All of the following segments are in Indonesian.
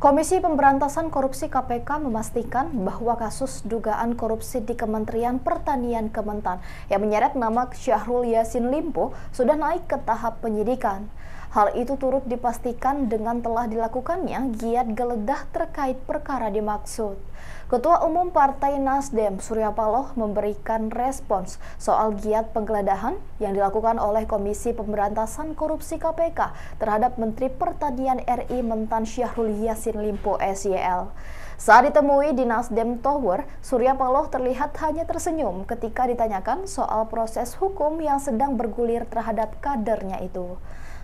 Komisi Pemberantasan Korupsi KPK memastikan bahwa kasus dugaan korupsi di Kementerian Pertanian Kementan yang menyeret nama Syahrul Yasin Limpo sudah naik ke tahap penyidikan. Hal itu turut dipastikan dengan telah dilakukannya giat geledah terkait perkara dimaksud. Ketua Umum Partai Nasdem Surya Paloh memberikan respons soal giat penggeledahan yang dilakukan oleh Komisi Pemberantasan Korupsi KPK terhadap Menteri Pertanian RI Mentan Syahrul Yassin Limpo SYL. Saat ditemui di Nasdem Tower, Surya Paloh terlihat hanya tersenyum ketika ditanyakan soal proses hukum yang sedang bergulir terhadap kadernya itu.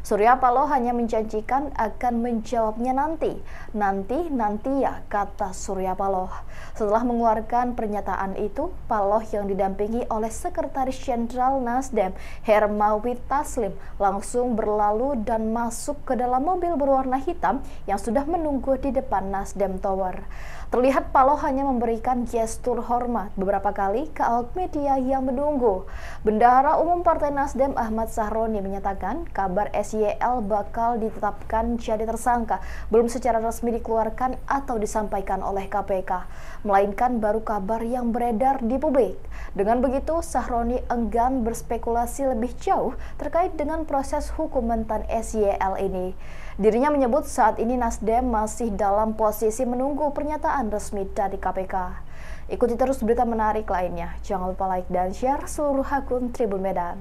Surya Paloh hanya menjanjikan akan menjawabnya nanti. Nanti, nanti ya, kata Surya Paloh. Setelah mengeluarkan pernyataan itu, Paloh yang didampingi oleh Sekretaris Jenderal Nasdem, Hermawi Taslim, langsung berlalu dan masuk ke dalam mobil berwarna hitam yang sudah menunggu di depan Nasdem Tower. Terlihat Paloh hanya memberikan gestur hormat beberapa kali ke awak media yang menunggu. Bendahara Umum Partai Nasdem Ahmad Sahroni menyatakan kabar SY YL bakal ditetapkan jadi tersangka, belum secara resmi dikeluarkan atau disampaikan oleh KPK, melainkan baru kabar yang beredar di publik. Dengan begitu, Sahroni enggan berspekulasi lebih jauh terkait dengan proses hukum mentan SYL ini. Dirinya menyebut saat ini Nasdem masih dalam posisi menunggu pernyataan resmi dari KPK. Ikuti terus berita menarik lainnya. Jangan lupa like dan share seluruh akun Tribun Medan.